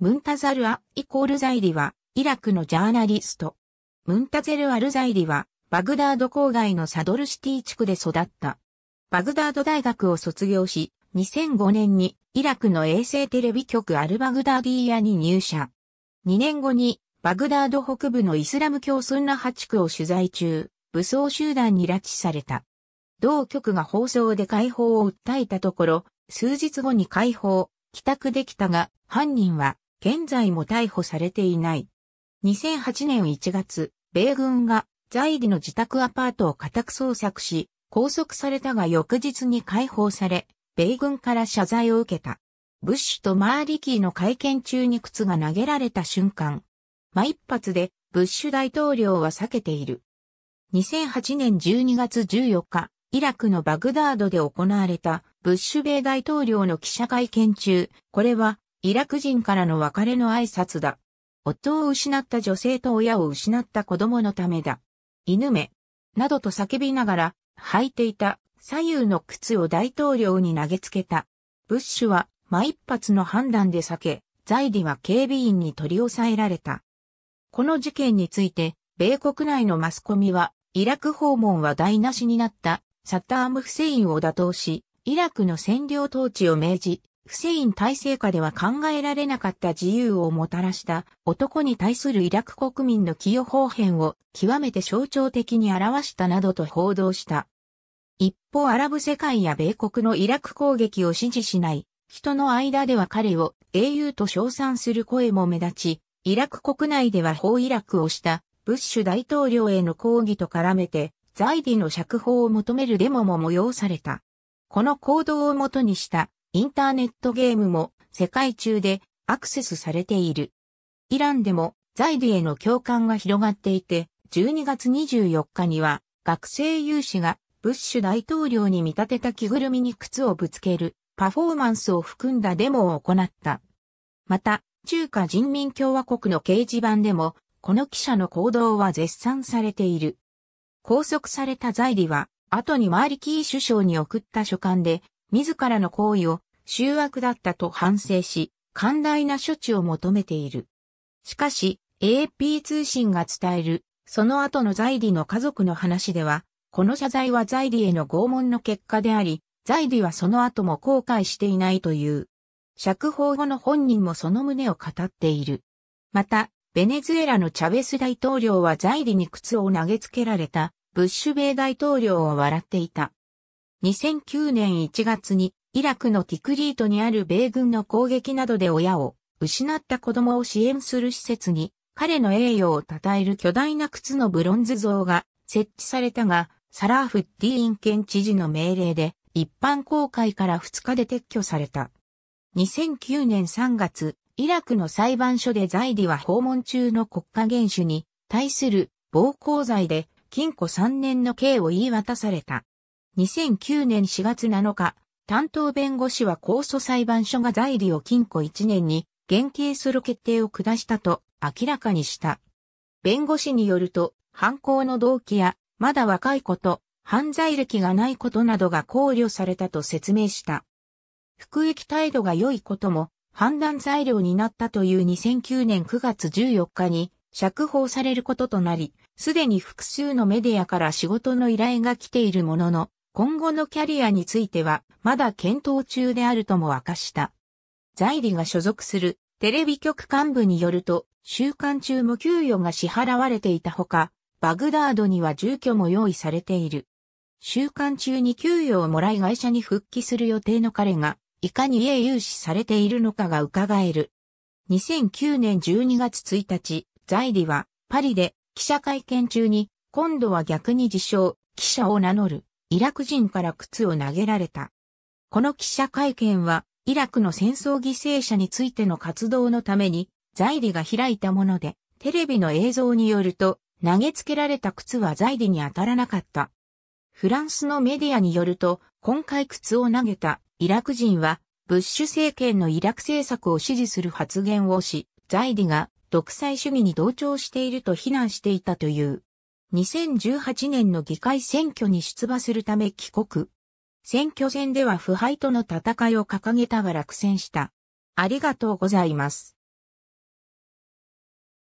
ムンタザル・ア・イコール・ザイリは、イラクのジャーナリスト。ムンタゼル・アル・ザイリは、バグダード郊外のサドルシティ地区で育った。バグダード大学を卒業し、2005年にイラクの衛星テレビ局アルバグダーディーヤに入社。2年後にバグダード北部のイスラム教スンナハ地区を取材中、武装集団に拉致された。同局が放送で解放を訴えたところ、数日後に解放、帰宅できたが、犯人は現在も逮捕されていない。2008年1月、米軍が在義の自宅アパートを家宅捜索し、拘束されたが翌日に解放され、米軍から謝罪を受けた。ブッシュとマーリキーの会見中に靴が投げられた瞬間。ま一発で、ブッシュ大統領は避けている。2008年12月14日、イラクのバグダードで行われたブッシュ米大統領の記者会見中、これはイラク人からの別れの挨拶だ。夫を失った女性と親を失った子供のためだ。犬目、などと叫びながら、履いていた左右の靴を大統領に投げつけた。ブッシュは、ま一発の判断で避け、在イは警備員に取り押さえられた。この事件について、米国内のマスコミは、イラク訪問は台無しになった、サッターム・フセインを打倒し、イラクの占領統治を命じ、フセイン体制下では考えられなかった自由をもたらした男に対するイラク国民の寄与方変を極めて象徴的に表したなどと報道した。一方アラブ世界や米国のイラク攻撃を支持しない人の間では彼を英雄と称賛する声も目立ち、イラク国内では法イラクをしたブッシュ大統領への抗議と絡めて在イディの釈放を求めるデモも催された。この行動をもとにしたインターネットゲームも世界中でアクセスされている。イランでもザイディへの共感が広がっていて、12月24日には学生有志がブッシュ大統領に見立てた着ぐるみに靴をぶつけるパフォーマンスを含んだデモを行った。また、中華人民共和国の掲示板でも、この記者の行動は絶賛されている。拘束されたザイは、後にマーリキー首相に送った書簡で、自らの行為を醜悪だったと反省し、寛大な処置を求めている。しかし、AP 通信が伝える、その後の在理の家族の話では、この謝罪は在理への拷問の結果であり、在理はその後も後悔していないという。釈放後の本人もその旨を語っている。また、ベネズエラのチャベス大統領は在理に靴を投げつけられた、ブッシュ米大統領を笑っていた。2009年1月にイラクのティクリートにある米軍の攻撃などで親を失った子供を支援する施設に彼の栄誉を称える巨大な靴のブロンズ像が設置されたが、サラーフッディーン県知事の命令で一般公開から2日で撤去された。2009年3月、イラクの裁判所で在理は訪問中の国家元首に対する暴行罪で禁錮3年の刑を言い渡された。2009年4月7日、担当弁護士は控訴裁判所が在理を禁錮1年に減刑する決定を下したと明らかにした。弁護士によると、犯行の動機や、まだ若いこと、犯罪歴がないことなどが考慮されたと説明した。服役態度が良いことも判断材料になったという2009年9月14日に釈放されることとなり、すでに複数のメディアから仕事の依頼が来ているものの、今後のキャリアについては、まだ検討中であるとも明かした。在理が所属するテレビ局幹部によると、週刊中も給与が支払われていたほか、バグダードには住居も用意されている。週刊中に給与をもらい会社に復帰する予定の彼が、いかに家融資されているのかが伺える。2009年12月1日、在理は、パリで記者会見中に、今度は逆に自称、記者を名乗る。イラク人から靴を投げられた。この記者会見は、イラクの戦争犠牲者についての活動のために、ザイディが開いたもので、テレビの映像によると、投げつけられた靴はザイディに当たらなかった。フランスのメディアによると、今回靴を投げたイラク人は、ブッシュ政権のイラク政策を支持する発言をし、ザイディが独裁主義に同調していると非難していたという。2018年の議会選挙に出馬するため帰国。選挙戦では腐敗との戦いを掲げたが落選した。ありがとうございます。